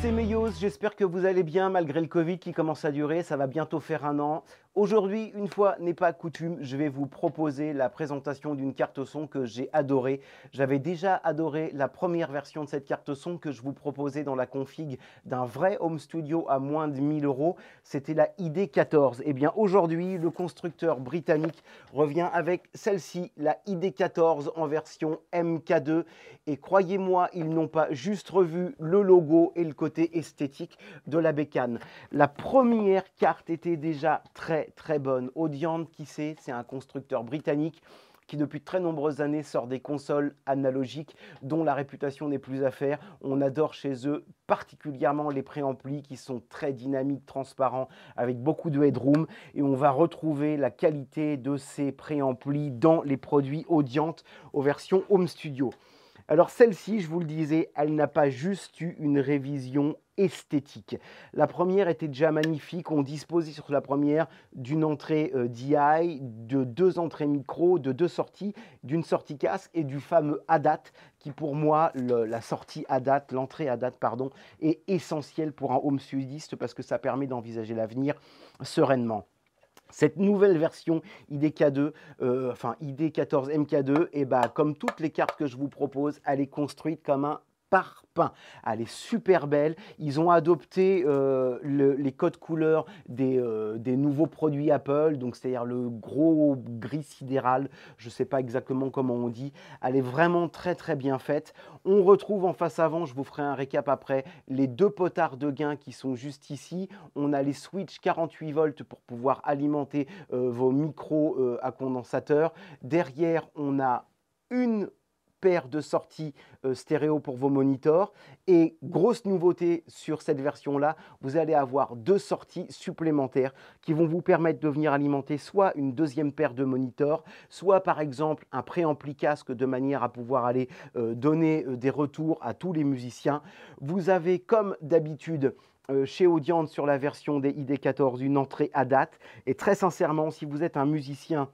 c'est Meios, j'espère que vous allez bien malgré le Covid qui commence à durer, ça va bientôt faire un an. Aujourd'hui, une fois n'est pas coutume, je vais vous proposer la présentation d'une carte son que j'ai adorée. J'avais déjà adoré la première version de cette carte son que je vous proposais dans la config d'un vrai home studio à moins de 1000 euros. C'était la ID14. Et eh bien aujourd'hui, le constructeur britannique revient avec celle-ci, la ID14 en version MK2. Et croyez-moi, ils n'ont pas juste revu le logo et le côté esthétique de la bécane. La première carte était déjà très très bonne. Audiante, qui sait, C'est un constructeur britannique qui depuis très nombreuses années sort des consoles analogiques dont la réputation n'est plus à faire. On adore chez eux particulièrement les préamplis qui sont très dynamiques, transparents, avec beaucoup de headroom. Et on va retrouver la qualité de ces préamplis dans les produits Audiante aux versions Home Studio. Alors celle-ci, je vous le disais, elle n'a pas juste eu une révision esthétique. La première était déjà magnifique. On disposait sur la première d'une entrée euh, DI, de deux entrées micro, de deux sorties, d'une sortie casque et du fameux ADAT qui pour moi, la sortie à date, l'entrée à date, pardon, est essentielle pour un home sudiste parce que ça permet d'envisager l'avenir sereinement. Cette nouvelle version IDK2, euh, enfin ID14 MK2, et bah, comme toutes les cartes que je vous propose, elle est construite comme un pain, Elle est super belle. Ils ont adopté euh, les codes couleurs euh, des, nouveaux produits Apple, donc c'est-à-dire le gros gris sidéral. Je ne sais pas exactement comment on dit. Elle est vraiment très très bien faite. On retrouve en face avant, je vous ferai un récap après, les deux potards de gain qui sont juste ici. On a les switches 48 volts pour pouvoir alimenter euh, vos micros à condensateur. Derrière, on a une paire de sorties euh, stéréo pour vos moniteurs Et grosse nouveauté sur cette version-là, vous allez avoir deux sorties supplémentaires qui vont vous permettre de venir alimenter soit une deuxième paire de monitors, soit par exemple un préampli casque de manière à pouvoir aller euh, donner euh, des retours à tous les musiciens. Vous avez comme d'habitude chez Audience sur la version des ID14 une entrée à date. Et très sincèrement, si vous êtes un musicien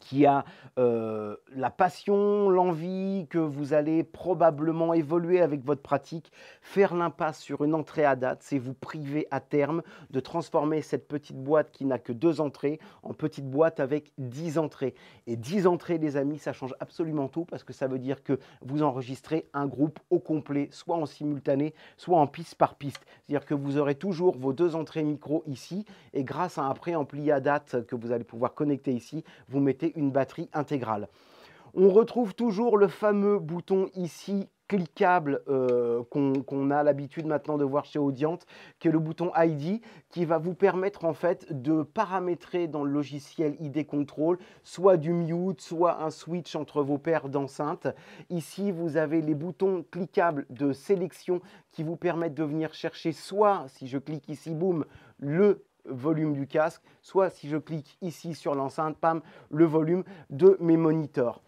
qui a euh, la passion, l'envie que vous allez probablement évoluer avec votre pratique, faire l'impasse sur une entrée à date, c'est vous priver à terme de transformer cette petite boîte qui n'a que deux entrées en petite boîte avec dix entrées. Et dix entrées, les amis, ça change absolument tout parce que ça veut dire que vous enregistrez un groupe au complet, soit en simultané, soit en piste par piste. C'est-à-dire que vous aurez toujours vos deux entrées micro ici et grâce à un préampli à date que vous allez pouvoir connecter ici, vous mettez une batterie intégrale. On retrouve toujours le fameux bouton ici cliquable euh, qu'on a l'habitude maintenant de voir chez Audiant, qui est le bouton ID, qui va vous permettre en fait de paramétrer dans le logiciel ID Control soit du mute, soit un switch entre vos paires d'enceintes. Ici, vous avez les boutons cliquables de sélection qui vous permettent de venir chercher soit, si je clique ici, boum, le volume du casque, soit si je clique ici sur l'enceinte, pam, le volume de mes moniteurs.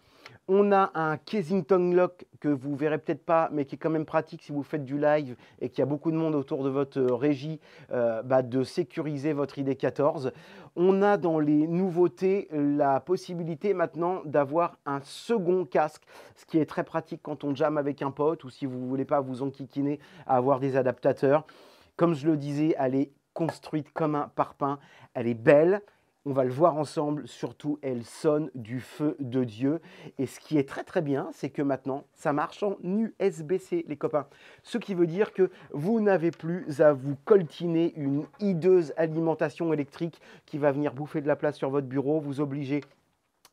On a un Kensington Lock que vous verrez peut-être pas, mais qui est quand même pratique si vous faites du live et qu'il y a beaucoup de monde autour de votre euh, régie, euh, bah, de sécuriser votre ID14. On a dans les nouveautés euh, la possibilité maintenant d'avoir un second casque, ce qui est très pratique quand on jam avec un pote ou si vous voulez pas vous enquiquiner à avoir des adaptateurs. Comme je le disais, allez construite comme un parpaing. Elle est belle. On va le voir ensemble, surtout elle sonne du feu de Dieu. Et ce qui est très très bien, c'est que maintenant, ça marche en USB-C, les copains. Ce qui veut dire que vous n'avez plus à vous coltiner une hideuse alimentation électrique qui va venir bouffer de la place sur votre bureau, vous obliger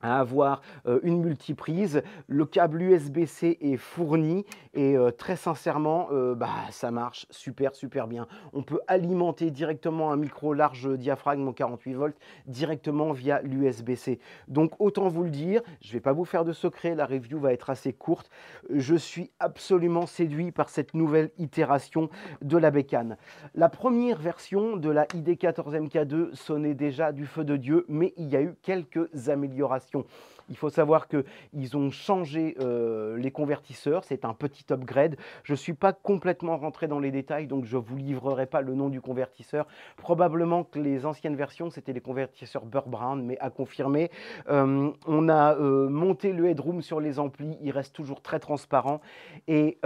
à avoir euh, une multiprise. Le câble USB-C est fourni et euh, très sincèrement, euh, bah, ça marche super super bien. On peut alimenter directement un micro large diaphragme en 48 volts directement via l'USB-C. Donc autant vous le dire, je ne vais pas vous faire de secret, la review va être assez courte. Je suis absolument séduit par cette nouvelle itération de la bécane. La première version de la ID14MK2 sonnait déjà du feu de Dieu, mais il y a eu quelques améliorations informations il faut savoir qu'ils ont changé euh, les convertisseurs, c'est un petit upgrade. Je ne suis pas complètement rentré dans les détails, donc je ne vous livrerai pas le nom du convertisseur. Probablement que les anciennes versions, c'était les convertisseurs Burr Brown, mais à confirmer. Euh, on a euh, monté le headroom sur les amplis, il reste toujours très transparent. Et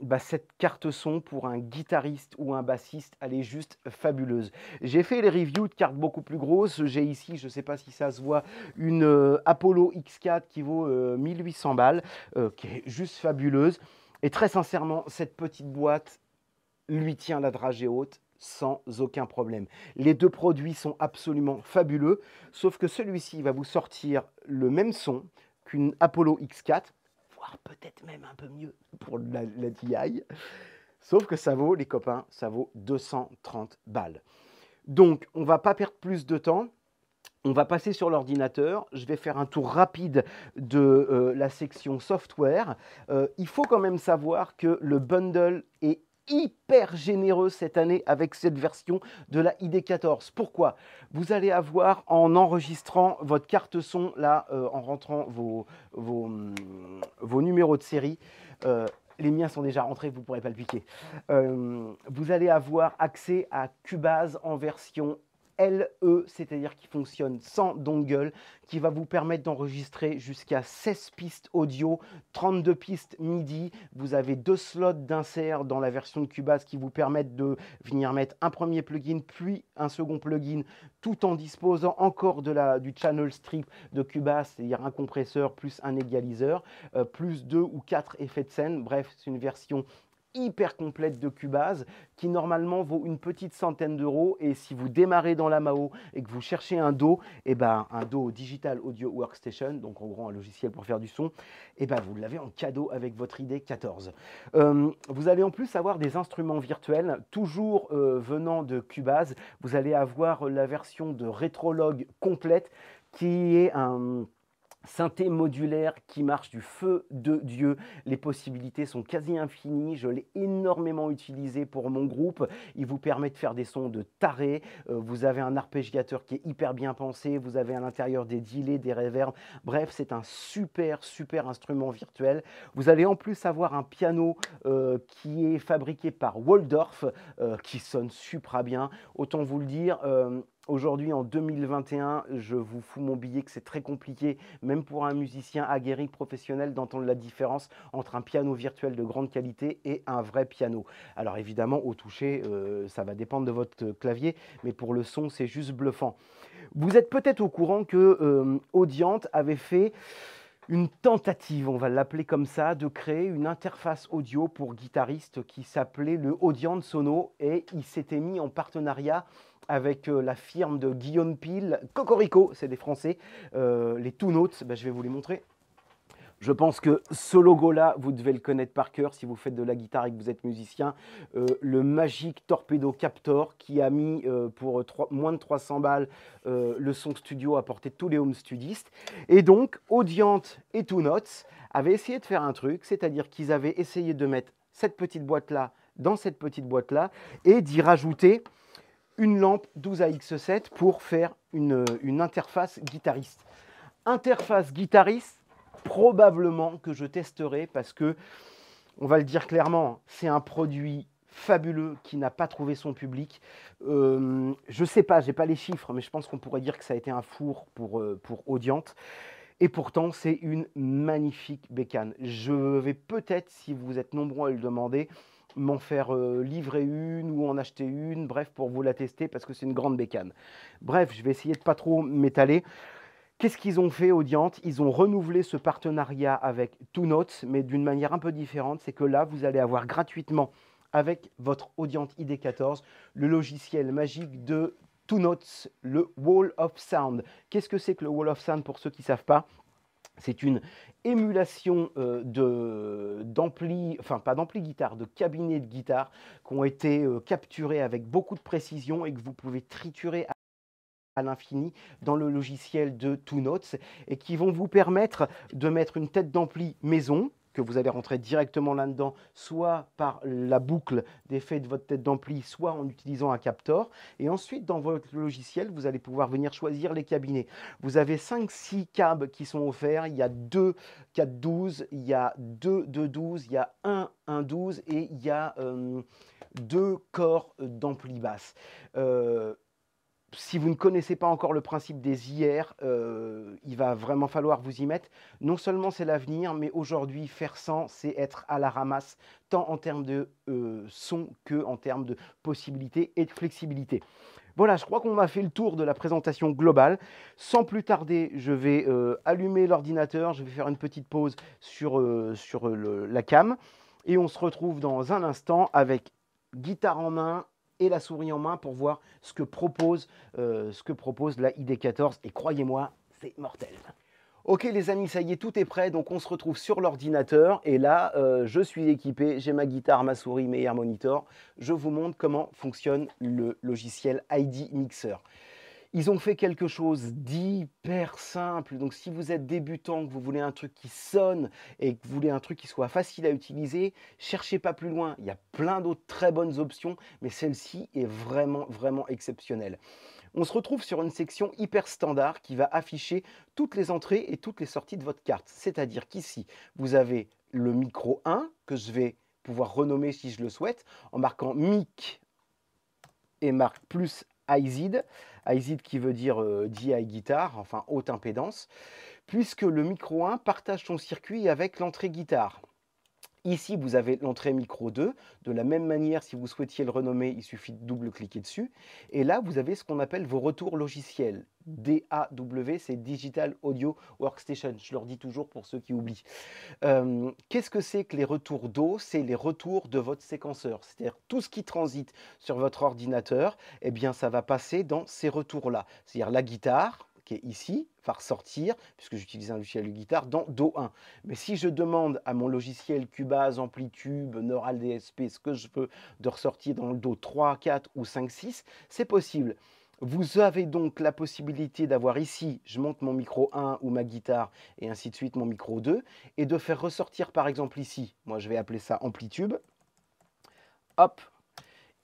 bah, cette carte son pour un guitariste ou un bassiste, elle est juste fabuleuse. J'ai fait les reviews de cartes beaucoup plus grosses. J'ai ici, je ne sais pas si ça se voit, une Apollo X4 qui vaut 1800 euh, balles, euh, qui est juste fabuleuse. Et très sincèrement, cette petite boîte lui tient la dragée haute sans aucun problème. Les deux produits sont absolument fabuleux, sauf que celui-ci va vous sortir le même son qu'une Apollo X4, voire peut-être même un peu mieux pour la, la DI. Sauf que ça vaut, les copains, ça vaut 230 balles. Donc, on va pas perdre plus de temps. On va passer sur l'ordinateur, je vais faire un tour rapide de euh, la section software. Euh, il faut quand même savoir que le bundle est hyper généreux cette année avec cette version de la ID14. Pourquoi Vous allez avoir en enregistrant votre carte son, là, euh, en rentrant mm, vos, numéros de série, les miens sont déjà rentrés, vous ne pourrez pas le piquer. vous allez avoir accès à Cubase en version LE, c'est-à-dire qui fonctionne sans dongle, qui va vous permettre d'enregistrer jusqu'à 16 pistes audio, 32 pistes MIDI. Vous avez deux slots d'insert dans la version de Cubase qui vous permettent de venir mettre un premier plugin puis un second plugin tout en disposant encore de la, du channel strip de Cubase, c'est-à-dire un compresseur plus un égaliseur, euh, plus deux ou quatre effets de scène. Bref, c'est une version hyper complète de Cubase qui normalement vaut une petite centaine d'euros et si vous démarrez dans la MAO et que vous cherchez un dos, et eh ben un dos Digital Audio Workstation, donc en gros un logiciel pour faire du son, et eh ben vous l'avez en cadeau avec votre ID14. Euh, vous allez en plus avoir des instruments virtuels, toujours euh, venant de Cubase. Vous allez avoir la version de Retrolog complète qui est un synthé modulaire qui marche du feu de Dieu. Les possibilités sont quasi infinies. Je l'ai énormément utilisé pour mon groupe. Il vous permet de faire des sons de taré. Euh, vous avez un arpégiateur qui est hyper bien pensé. Vous avez à l'intérieur des delays, des reverbs. Bref, c'est un super, super instrument virtuel. Vous allez en plus avoir un piano euh, qui est fabriqué par Waldorf, euh, qui sonne super bien. Autant vous le dire, Aujourd'hui, en 2021, je vous fous mon billet que c'est très compliqué, même pour un musicien aguerri professionnel, d'entendre la différence entre un piano virtuel de grande qualité et un vrai piano. Alors évidemment, au toucher, euh, ça va dépendre de votre clavier, mais pour le son, c'est juste bluffant. Vous êtes peut-être au courant que euh, Audiante avait fait une tentative, on va l'appeler comme ça, de créer une interface audio pour guitaristes qui s'appelait le audience Sono et il s'était mis en partenariat avec euh, la firme de Guillaume Peel, Cocorico, c'est des Français, euh, les Two Notes, ben, je vais vous les montrer. Je pense que ce logo-là, vous devez le connaître par cœur si vous faites de la guitare et que vous êtes musicien. Euh, le magique Torpedo Captor qui a mis euh, pour moins de 300 balles euh, le son studio à portée de tous les home studistes. Et donc, Audient et Two Notes avaient essayé de faire un truc, c'est-à-dire qu'ils avaient essayé de mettre cette petite boîte-là dans cette petite boîte-là et d'y rajouter une lampe 12 AX7 pour faire une interface guitariste. Interface guitariste, probablement que je testerai parce que, on va le dire clairement, c'est un produit fabuleux qui n'a pas trouvé son public. Je euh, je sais pas, j'ai pas les chiffres, mais je pense qu'on pourrait dire que ça a été un four pour, euh, pour Audiente. Et pourtant, c'est une magnifique bécane. Je vais peut-être, si vous êtes nombreux à le demander, m'en faire euh, livrer une ou en acheter une, bref, pour vous la tester parce que c'est une grande bécane. Bref, je vais essayer de pas trop m'étaler. Qu'est-ce qu'ils ont fait, Audiante? Ils ont renouvelé ce partenariat avec Two Notes, mais d'une manière un peu différente. C'est que là, vous allez avoir gratuitement, avec votre Audiante ID14, le logiciel magique de Two Notes, le Wall of Sound. Qu'est-ce que c'est que le Wall of Sound pour ceux qui ne savent pas c'est une émulation euh, de d'ampli, enfin pas d'ampli guitare, de cabinet de guitare qui ont été euh, capturés avec beaucoup de précision et que vous pouvez triturer à l'infini dans le logiciel de Two Notes et qui vont vous permettre de mettre une tête d'ampli maison que vous allez rentrer directement là-dedans, soit par la boucle d'effet de votre tête d'ampli, soit en utilisant un captor. Et ensuite, dans votre logiciel, vous allez pouvoir venir choisir les cabinets. Vous avez 5-6 câbles qui sont offerts. Il y a 2 4-12, il y a 2 2-12, il y a 1 1-12 et il y a 2 euh, corps d'ampli basse. Euh, si vous ne connaissez pas encore le principe des IR, euh, il va vraiment falloir vous y mettre. Non seulement c'est l'avenir, mais aujourd'hui, faire sans, c'est être à la ramasse, tant en termes de euh, son que en termes de possibilités et de flexibilité. Voilà, je crois qu'on a fait le tour de la présentation globale. Sans plus tarder, je vais euh, allumer l'ordinateur, je vais faire une petite pause sur, sur la cam, et on se retrouve dans un instant avec guitare en main la souris en main pour voir ce que propose, euh, ce que propose la ID14. Et croyez-moi, c'est mortel. Ok les amis, ça y est, tout est prêt, donc on se retrouve sur l'ordinateur, et là, euh, je suis équipé, j'ai ma guitare, ma souris, mes Air Monitor, je vous montre comment fonctionne le logiciel ID Mixer. Ils ont fait quelque chose d'hyper simple. Donc si vous êtes débutant, que vous voulez un truc qui sonne et que vous voulez un truc qui soit facile à utiliser, cherchez pas plus loin. Il y a plein d'autres très bonnes options, mais celle-ci est vraiment, vraiment exceptionnelle. On se retrouve sur une section hyper standard qui va afficher toutes les entrées et toutes les sorties de votre carte. C'est-à-dire qu'ici, vous avez le micro 1 que je vais pouvoir renommer si je le souhaite en marquant mic et marque plus IZID iZit qui veut dire DI euh, guitare, enfin haute impédance, puisque le micro 1 partage son circuit avec l'entrée guitare. Ici, vous avez l'entrée micro 2. De la même manière, si vous souhaitiez le renommer, il suffit de double-cliquer dessus. Et là, vous avez ce qu'on appelle vos retours logiciels. DAW, c'est Digital Audio Workstation. Je leur dis toujours pour ceux qui oublient. Euh, qu'est-ce que c'est que les retours d'eau C'est les retours de votre séquenceur. C'est-à-dire tout ce qui transite sur votre ordinateur, eh bien, ça va passer dans ces retours-là. C'est-à-dire la guitare, qui est ici, va ressortir, puisque j'utilise un logiciel de guitare, dans Do1. Mais si je demande à mon logiciel Cubase, Amplitube, Neural DSP, ce que je veux, de ressortir dans le Do 3, 4 ou 5, 6, c'est possible. Vous avez donc la possibilité d'avoir ici, je monte mon micro 1 ou ma guitare et ainsi de suite mon micro 2, et de faire ressortir par exemple ici, moi je vais appeler ça Amplitube. hop,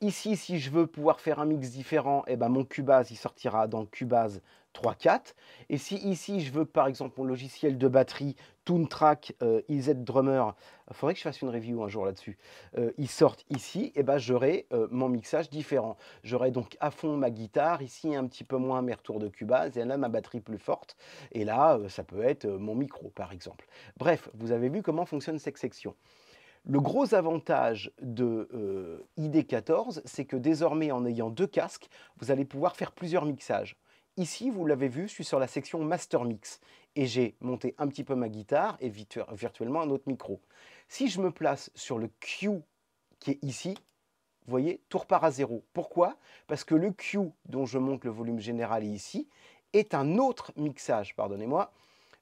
ici si je veux pouvoir faire un mix différent, eh ben mon Cubase il sortira dans Cubase 3, 4. Et si ici, je veux par exemple mon logiciel de batterie Toontrack euh, IZ Drummer, il euh, faudrait que je fasse une review un jour là-dessus, euh, Il ils sortent ici, et eh ben j'aurai euh, mon mixage différent. J'aurai donc à fond ma guitare, ici un petit peu moins mes retours de Cubase, et là ma batterie plus forte, et là ça peut être mon micro par exemple. Bref, vous avez vu comment fonctionne cette section. Le gros avantage de ID14, c'est que désormais, en ayant deux casques, vous allez pouvoir faire plusieurs mixages. Ici, vous l'avez vu, je suis sur la section Master Mix et j'ai monté un petit peu ma guitare et virtuellement un autre micro. Si je me place sur le Q qui est ici, vous voyez, tout repart à zéro. Pourquoi Parce que le Q dont je monte le volume général est ici est un autre mixage, pardonnez-moi,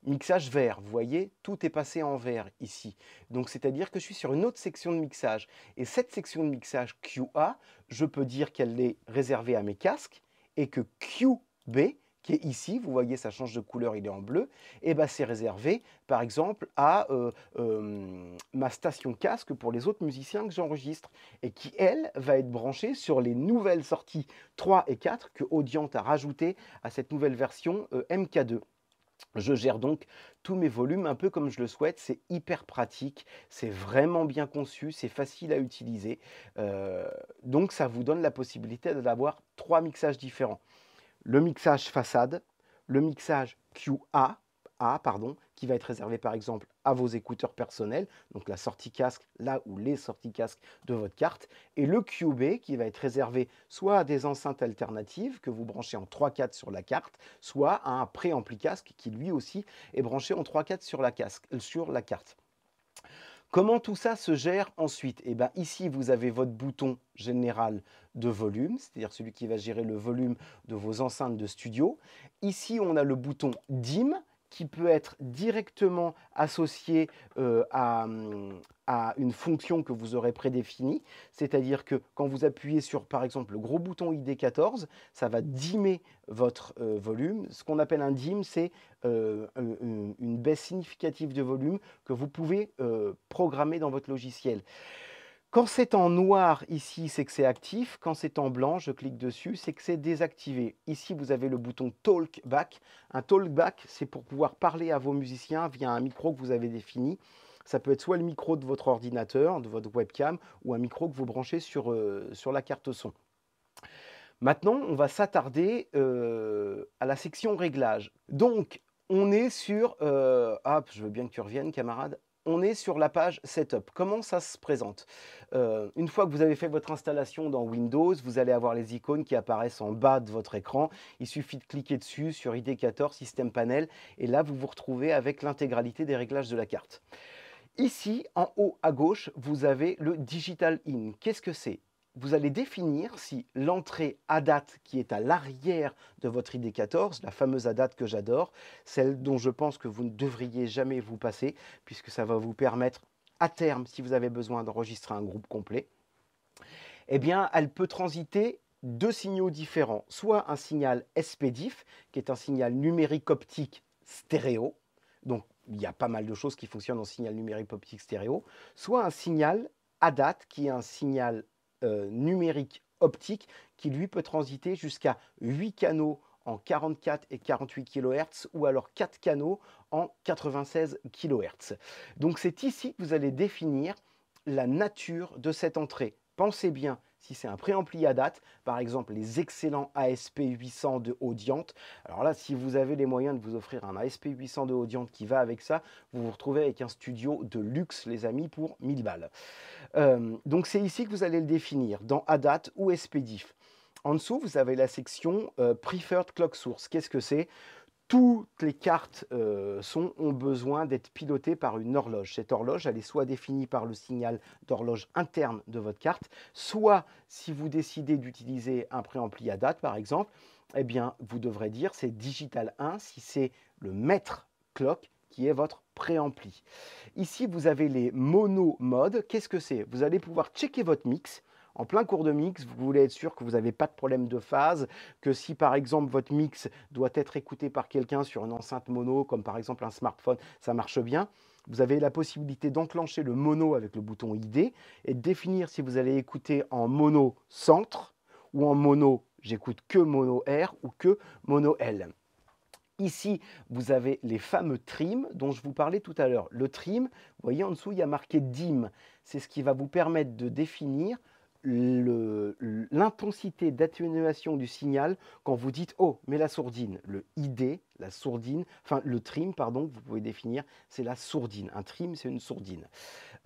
mixage vert. Vous voyez, tout est passé en vert ici. Donc c'est-à-dire que je suis sur une autre section de mixage. Et cette section de mixage QA, je peux dire qu'elle est réservée à mes casques et que Q B, qui est ici, vous voyez ça change de couleur, il est en bleu, et eh ben c'est réservé par exemple à euh, euh, ma station casque pour les autres musiciens que j'enregistre, et qui elle va être branchée sur les nouvelles sorties 3 et 4 que Audient a rajouté à cette nouvelle version euh, MK2. Je gère donc tous mes volumes un peu comme je le souhaite, c'est hyper pratique, c'est vraiment bien conçu, c'est facile à utiliser, donc ça vous donne la possibilité d'avoir trois mixages différents le mixage façade, le mixage QA, A, pardon, qui va être réservé par exemple à vos écouteurs personnels, donc la sortie casque, là ou les sorties casque de votre carte, et le QB qui va être réservé soit à des enceintes alternatives que vous branchez en 3-4 sur la carte, soit à un pré-ampli casque qui lui aussi est branché en 3-4 sur euh, sur la carte. Comment tout ça se gère ensuite eh bien, Ici, vous avez votre bouton général de volume, c'est-à-dire celui qui va gérer le volume de vos enceintes de studio. Ici, on a le bouton DIM qui peut être directement associé euh, à, une fonction que vous aurez prédéfinie. C'est-à-dire que quand vous appuyez sur, par exemple, le gros bouton ID14, ça va dimmer votre euh, volume. Ce qu'on appelle un dim, c'est euh, une baisse significative de volume que vous pouvez programmer dans votre logiciel. Quand c'est en noir ici, c'est que c'est actif. Quand c'est en blanc, je clique dessus, c'est que c'est désactivé. Ici, vous avez le bouton Talk Back. Un Talk Back, c'est pour pouvoir parler à vos musiciens via un micro que vous avez défini. Ça peut être soit le micro de votre ordinateur, de votre webcam, ou un micro que vous branchez sur, euh, sur la carte son. Maintenant, on va s'attarder euh, à la section réglages. Donc, on est sur... Euh, hop, je veux bien que tu reviennes, camarade on est sur la page Setup. Comment ça se présente euh, Une fois que vous avez fait votre installation dans Windows, vous allez avoir les icônes qui apparaissent en bas de votre écran. Il suffit de cliquer dessus sur ID14, Système Panel, et là, vous vous retrouvez avec l'intégralité des réglages de la carte. Ici, en haut à gauche, vous avez le Digital In. Qu'est-ce que c'est vous allez définir si l'entrée à date qui est à l'arrière de votre ID14, la fameuse à date que j'adore, celle dont je pense que vous ne devriez jamais vous passer, puisque ça va vous permettre à terme, si vous avez besoin d'enregistrer un groupe complet, eh bien, elle peut transiter deux signaux différents, soit un signal SPDIF, qui est un signal numérique optique stéréo, donc il y a pas mal de choses qui fonctionnent en signal numérique optique stéréo, soit un signal à date, qui est un signal euh, numérique optique qui lui peut transiter jusqu'à 8 canaux en 44 et 48 kHz ou alors 4 canaux en 96 kHz. Donc c'est ici que vous allez définir la nature de cette entrée. Pensez bien si c'est un préampli à date, par exemple les excellents ASP800 de Audiante. Alors là, si vous avez les moyens de vous offrir un ASP800 de Audiante qui va avec ça, vous vous retrouvez avec un studio de luxe, les amis, pour 1000 balles. Euh, donc c'est ici que vous allez le définir, dans Adat ou SPDIF. En dessous, vous avez la section euh, Preferred Clock Source. Qu'est-ce que c'est toutes les cartes euh, sont, ont besoin d'être pilotées par une horloge. Cette horloge, elle est soit définie par le signal d'horloge interne de votre carte, soit si vous décidez d'utiliser un préampli ADAT, par exemple, eh bien, vous devrez dire c'est digital 1 si c'est le maître clock qui est votre préampli. Ici, vous avez les mono modes. Qu'est-ce que c'est Vous allez pouvoir checker votre mix. En plein cours de mix, vous voulez être sûr que vous n'avez pas de problème de phase, que si par exemple votre mix doit être écouté par quelqu'un sur une enceinte mono, comme par exemple un smartphone, ça marche bien. Vous avez la possibilité d'enclencher le mono avec le bouton ID et de définir si vous allez écouter en mono centre ou en mono j'écoute que mono R ou que mono L. Ici, vous avez les fameux trims dont je vous parlais tout à l'heure. Le trim, vous voyez en dessous, il y a marqué dim. C'est ce qui va vous permettre de définir l'intensité d'atténuation du signal quand vous dites oh mais la sourdine le id la sourdine enfin le trim pardon vous pouvez définir c'est la sourdine un trim c'est une sourdine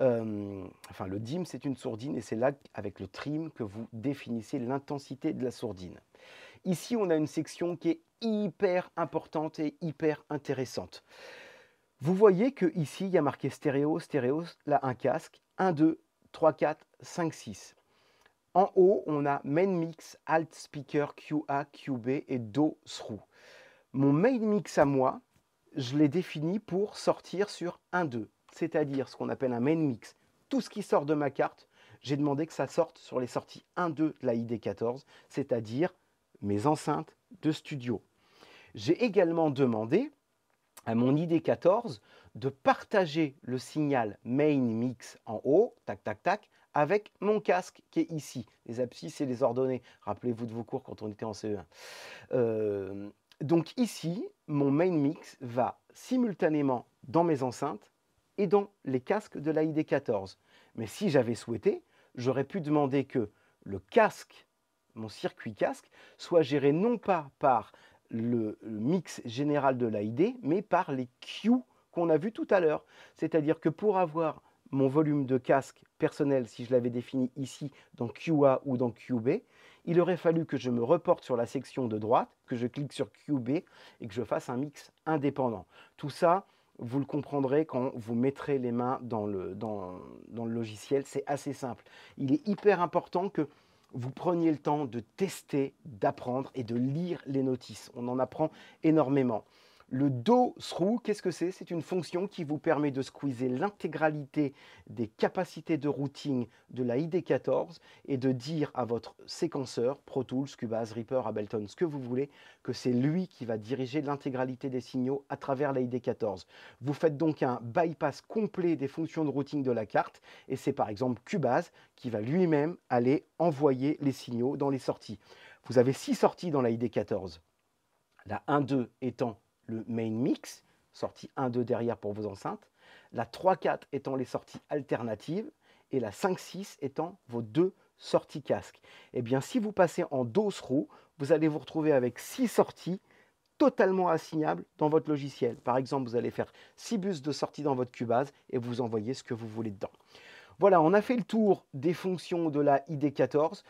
euh, enfin le dim c'est une sourdine et c'est là avec le trim que vous définissez l'intensité de la sourdine Ici, on a une section qui est hyper importante et hyper intéressante. Vous voyez que ici, il y a marqué stéréo, stéréo, là un casque, 1, 2, 3, 4, 5, 6. En haut, on a Main Mix, Alt Speaker, QA, QB et Do Through. Mon Main Mix à moi, je l'ai défini pour sortir sur 1, 2, c'est-à-dire ce qu'on appelle un Main Mix. Tout ce qui sort de ma carte, j'ai demandé que ça sorte sur les sorties 1, 2 de la ID14, c'est-à-dire mes enceintes de studio. J'ai également demandé à mon ID14 de partager le signal main mix en haut, tac tac tac, avec mon casque qui est ici, les abscisses et les ordonnées. Rappelez-vous de vos cours quand on était en CE1. Euh, donc ici, mon main mix va simultanément dans mes enceintes et dans les casques de lid 14 Mais si j'avais souhaité, j'aurais pu demander que le casque mon circuit casque soit géré non pas par le mix général de l'AID, mais par les Q qu'on a vu tout à l'heure. C'est-à-dire que pour avoir mon volume de casque personnel, si je l'avais défini ici dans QA ou dans QB, il aurait fallu que je me reporte sur la section de droite, que je clique sur QB et que je fasse un mix indépendant. Tout ça, vous le comprendrez quand vous mettrez les mains dans le, dans le logiciel, c'est assez simple. Il est hyper important que vous preniez le temps de tester, d'apprendre et de lire les notices. On en apprend énormément. Le dos qu'est-ce que c'est C'est une fonction qui vous permet de squeezer l'intégralité des capacités de routing de la ID14 et de dire à votre séquenceur, Pro Tools, Cubase, Reaper, Ableton, ce que vous voulez, que c'est lui qui va diriger l'intégralité des signaux à travers la ID14. Vous faites donc un bypass complet des fonctions de routing de la carte et c'est par exemple Cubase qui va lui-même aller envoyer les signaux dans les sorties. Vous avez six sorties dans la ID14. La 1-2 étant le main mix, sortie 1-2 derrière pour vos enceintes, la 3-4 étant les sorties alternatives et la 5-6 étant vos deux sorties casque. Et eh bien si vous passez en dos roue, vous allez vous retrouver avec six sorties totalement assignables dans votre logiciel. Par exemple, vous allez faire six bus de sortie dans votre Cubase et vous envoyez ce que vous voulez dedans. Voilà, on a fait le tour des fonctions de la ID14.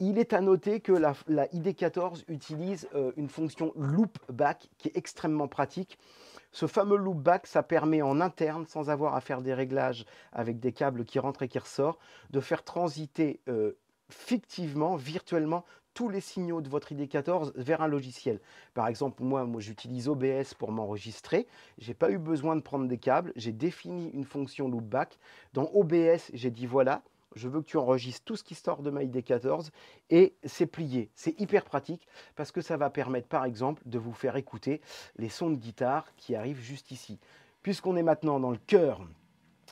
Il est à noter que la, ID14 utilise euh, une fonction loopback qui est extrêmement pratique. Ce fameux loopback, ça permet en interne, sans avoir à faire des réglages avec des câbles qui rentrent et qui ressortent, de faire transiter euh, fictivement, virtuellement, tous les signaux de votre ID14 vers un logiciel. Par exemple, moi, moi j'utilise OBS pour m'enregistrer. n'ai pas eu besoin de prendre des câbles. J'ai défini une fonction loopback. Dans OBS, j'ai dit voilà, je veux que tu enregistres tout ce qui sort de d 14 et c'est plié. C'est hyper pratique parce que ça va permettre par exemple de vous faire écouter les sons de guitare qui arrivent juste ici. Puisqu'on est maintenant dans le cœur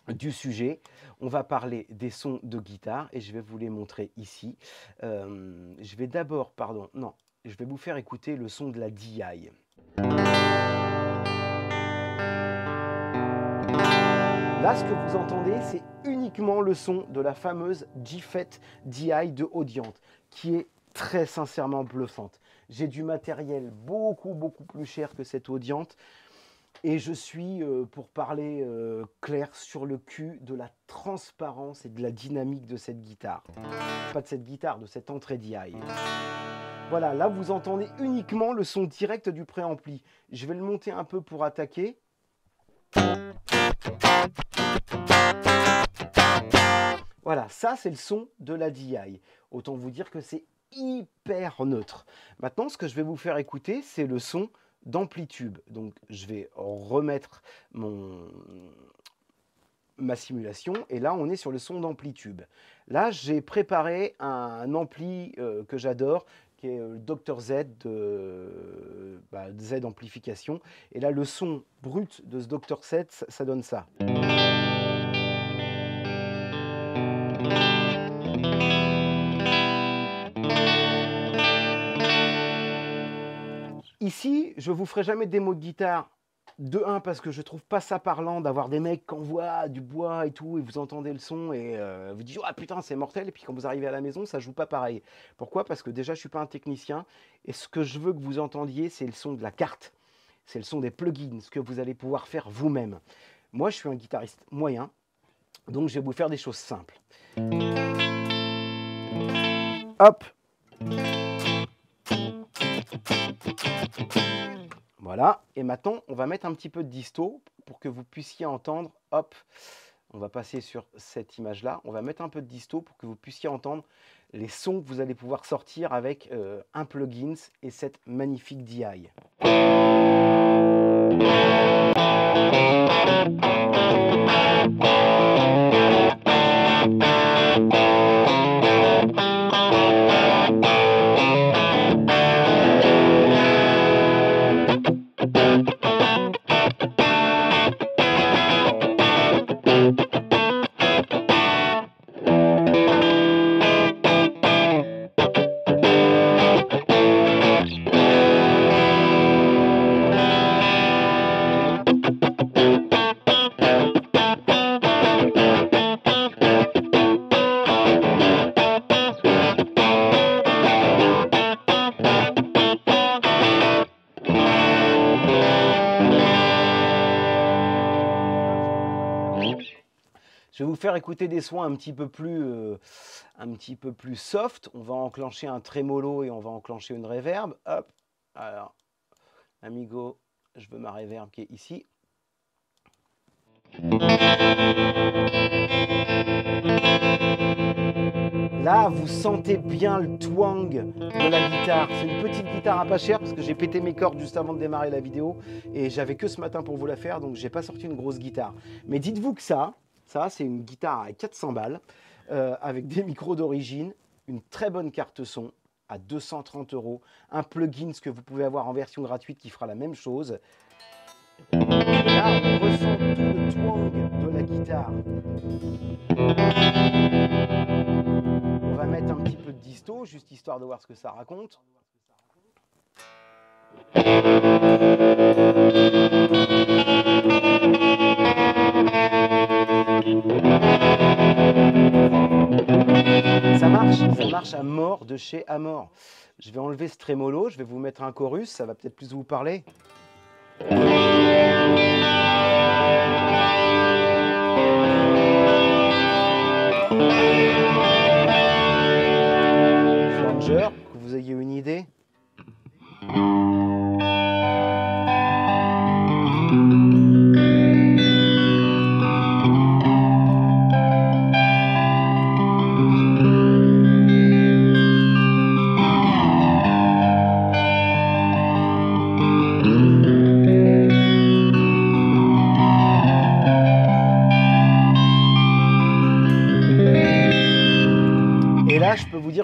du sujet, on va parler des sons de guitare et je vais vous les montrer ici. Euh, je vais d'abord, pardon, non, je vais vous faire écouter le son de la DI. Là, ce que vous entendez, c'est uniquement le son de la fameuse g fet DI de Audient, qui est très sincèrement bluffante. J'ai du matériel beaucoup, beaucoup plus cher que cette Audient. Et je suis, euh, pour parler euh, clair, sur le cul de la transparence et de la dynamique de cette guitare. Pas de cette guitare, de cette entrée DI. Voilà, là vous entendez uniquement le son direct du préampli. Je vais le monter un peu pour attaquer. Voilà, ça c'est le son de la DI. Autant vous dire que c'est hyper neutre. Maintenant, ce que je vais vous faire écouter, c'est le son d'amplitude. Donc je vais remettre mon ma simulation et là on est sur le son d'amplitude. Là j'ai préparé un ampli euh, que j'adore qui est euh, le Dr Z de bah, Z amplification et là le son brut de ce Dr Z ça donne ça. Ici, je vous ferai jamais des mots de guitare. De 1 parce que je trouve pas ça parlant d'avoir des mecs qui envoient du bois et tout, et vous entendez le son et euh, vous dites ah oh, putain c'est mortel, et puis quand vous arrivez à la maison ça joue pas pareil. Pourquoi Parce que déjà je suis pas un technicien et ce que je veux que vous entendiez c'est le son de la carte, c'est le son des plugins, ce que vous allez pouvoir faire vous-même. Moi je suis un guitariste moyen, donc je vais vous faire des choses simples. Hop Voilà, et maintenant on va mettre un petit peu de disto pour que vous puissiez entendre, hop, on va passer sur cette image là, on va mettre un peu de disto pour que vous puissiez entendre les sons que vous allez pouvoir sortir avec euh, un plugin et cette magnifique DI. des soins un petit peu plus, euh, un petit peu plus soft, on va enclencher un trémolo et on va enclencher une réverb. Hop, alors, amigo, je veux ma réverb qui est ici. Là, vous sentez bien le twang de la guitare. C'est une petite guitare à pas cher parce que j'ai pété mes cordes juste avant de démarrer la vidéo et j'avais que ce matin pour vous la faire, donc j'ai pas sorti une grosse guitare. Mais dites-vous que ça, ça, c'est une guitare à 400 balles euh, avec des micros d'origine, une très bonne carte son à 230 euros, un plugin ce que vous pouvez avoir en version gratuite qui fera la même chose. on ressent le twang de la guitare. On va mettre un petit peu de disto, juste histoire de voir ce que ça raconte. marche, ça marche à mort de chez à mort. Je vais enlever ce trémolo, je vais vous mettre un chorus, ça va peut-être plus vous parler.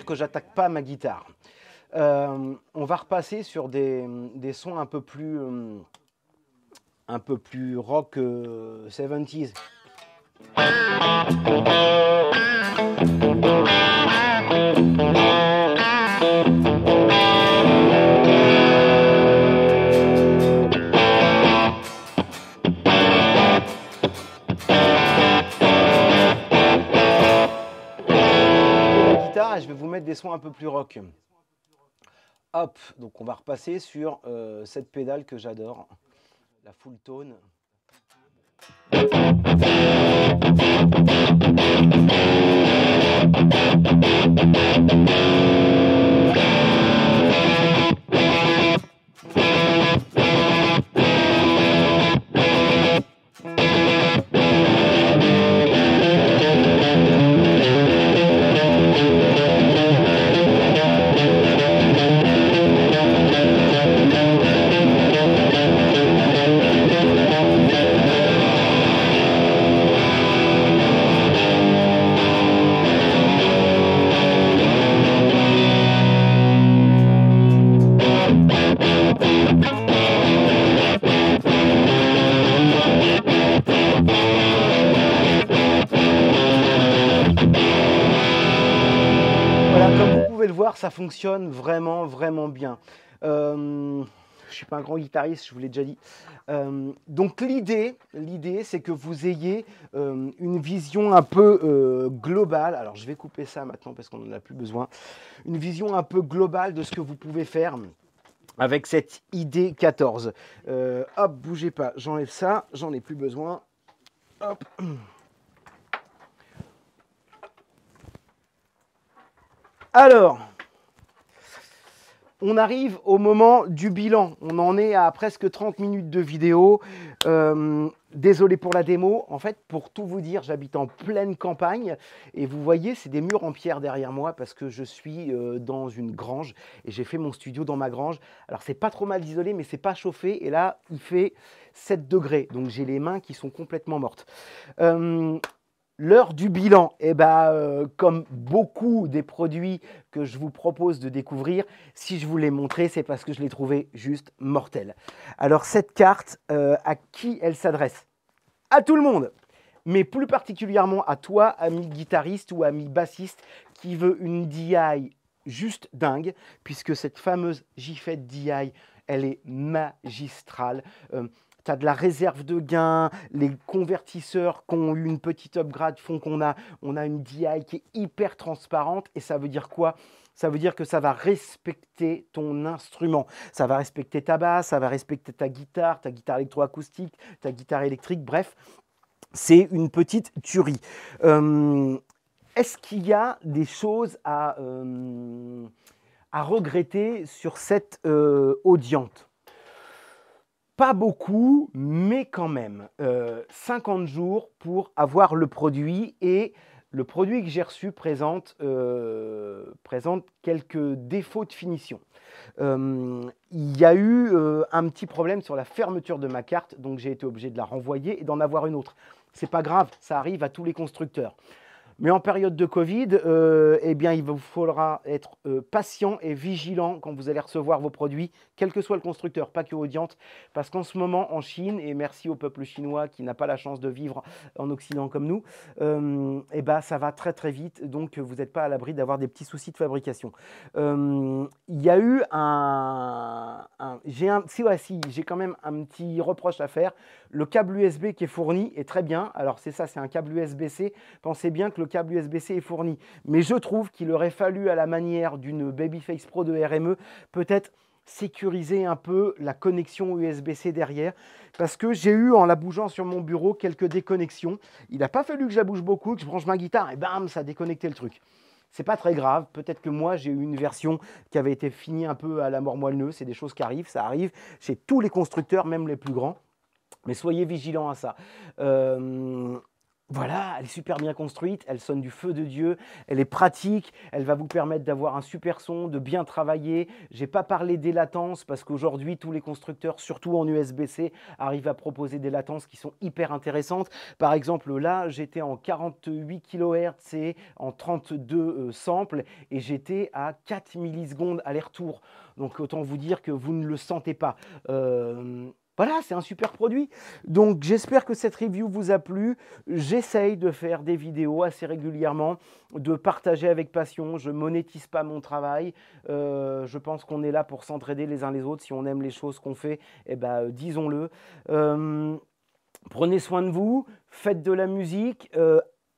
que j'attaque pas ma guitare. Euh, on va repasser sur des, sons un peu plus, euh, un peu plus rock 70s. Euh, un peu plus rock. Hop, donc on va repasser sur euh, cette pédale que j'adore, la full tone. ça fonctionne vraiment, vraiment bien. Euh, je suis pas un grand guitariste, je vous l'ai déjà dit. Euh, donc l'idée, l'idée, c'est que vous ayez euh, une vision un peu euh, globale. Alors je vais couper ça maintenant parce qu'on n'en a plus besoin. Une vision un peu globale de ce que vous pouvez faire avec cette idée 14. hop, bougez pas, j'enlève ça, j'en ai plus besoin. Hop. Alors, on arrive au moment du bilan. On en est à presque 30 minutes de vidéo. Euh, désolé pour la démo. En fait, pour tout vous dire, j'habite en pleine campagne. Et vous voyez, c'est des murs en pierre derrière moi parce que je suis euh, dans une grange. Et j'ai fait mon studio dans ma grange. Alors, c'est pas trop mal isolé, mais c'est pas chauffé. Et là, il fait 7 degrés. Donc, j'ai les mains qui sont complètement mortes. Euh, L'heure du bilan, et eh ben, euh, comme beaucoup des produits que je vous propose de découvrir, si je vous l'ai montré, c'est parce que je l'ai trouvé juste mortel. Alors cette carte, euh, à qui elle s'adresse À tout le monde mais plus particulièrement à toi, ami guitariste ou ami bassiste, qui veut une DI juste dingue, puisque cette fameuse JFET DI, elle est magistrale. Euh, tu as de la réserve de gain, les convertisseurs qui ont eu une petite upgrade font qu'on a, on a une DI qui est hyper transparente. Et ça veut dire quoi ça veut dire que ça va respecter ton instrument. Ça va respecter ta basse, ça va respecter ta guitare, ta guitare électroacoustique, ta guitare électrique, bref, c'est une petite tuerie. Euh, est-ce qu'il y a des choses à, euh, regretter sur cette euh, pas beaucoup, mais quand même. 50 euh, jours pour avoir le produit et le produit que j'ai reçu présente, euh, présente quelques défauts de finition. Euh, il y a eu un petit problème sur la fermeture de ma carte, donc j'ai été obligé de la renvoyer et d'en avoir une autre. C'est pas grave, ça arrive à tous les constructeurs. Mais en période de Covid, euh, eh bien, il vous faudra être euh, patient et vigilant quand vous allez recevoir vos produits, quel que soit le constructeur, pas que audiante, parce qu'en ce moment en Chine, et merci au peuple chinois qui n'a pas la chance de vivre en Occident comme nous, euh, eh ben, ça va très très vite, donc vous n'êtes pas à l'abri d'avoir des petits soucis de fabrication. Il y a eu un... un j'ai si, si j'ai quand même un petit reproche à faire. Le câble USB qui est fourni est très bien. Alors c'est ça, c'est un câble USB-C. Pensez bien que le câble USB-C est fourni. Mais je trouve qu'il aurait fallu, à la manière d'une Babyface Pro de RME, peut-être sécuriser un peu la connexion USB-C derrière parce que j'ai eu en la bougeant sur mon bureau quelques déconnexions. Il n'a pas fallu que je la bouge beaucoup, que je branche ma guitare et bam, ça a déconnecté le truc. C'est pas très grave, peut-être que moi j'ai eu une version qui avait été finie un peu à la mort nœud c'est des choses qui arrivent, ça arrive chez tous les constructeurs, même les plus grands. Mais soyez vigilants à ça. Euh, voilà, elle est super bien construite, elle sonne du feu de Dieu, elle est pratique, elle va vous permettre d'avoir un super son, de bien travailler. J'ai pas parlé des latences parce qu'aujourd'hui tous les constructeurs, surtout en USB-C, arrivent à proposer des latences qui sont hyper intéressantes. Par exemple, là, j'étais en 48 kHz et en 32 euh, samples et j'étais à 4 millisecondes aller-retour. Donc autant vous dire que vous ne le sentez pas. Euh, voilà, c'est un super produit. Donc j'espère que cette review vous a plu. J'essaye de faire des vidéos assez régulièrement, de partager avec passion. Je ne monétise pas mon travail. Euh, je pense qu'on est là pour s'entraider les uns les autres. Si on aime les choses qu'on fait, eh ben, euh, disons-le. Euh, prenez soin de vous, faites de la musique.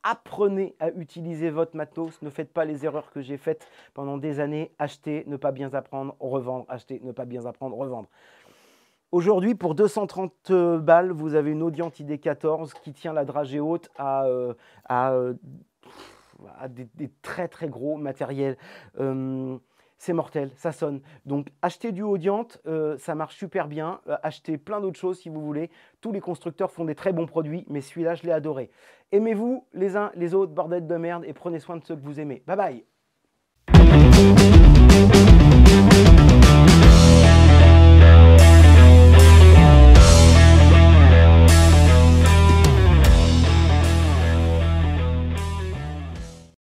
apprenez à utiliser votre matos, ne faites pas les erreurs que j'ai faites pendant des années, Acheter, ne pas bien apprendre, revendre, acheter, ne pas bien apprendre, revendre. Aujourd'hui, pour 230 balles, vous avez une Audiante ID14 qui tient la dragée haute à, euh, euh, des, très très gros matériels. Euh, c'est mortel, ça sonne. Donc achetez du Audiante, ça marche super bien. achetez plein d'autres choses si vous voulez. Tous les constructeurs font des très bons produits, mais celui-là, je l'ai adoré. Aimez-vous les uns les autres, bordel de merde, et prenez soin de ceux que vous aimez. Bye bye